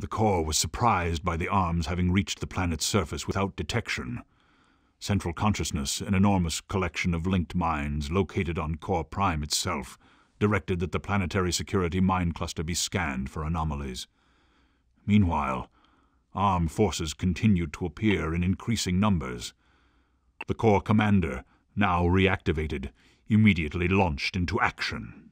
The core was surprised by the arms having reached the planet's surface without detection. Central Consciousness, an enormous collection of linked minds located on Core Prime itself, directed that the planetary security mind cluster be scanned for anomalies. Meanwhile, armed forces continued to appear in increasing numbers. The Corps commander, now reactivated, immediately launched into action.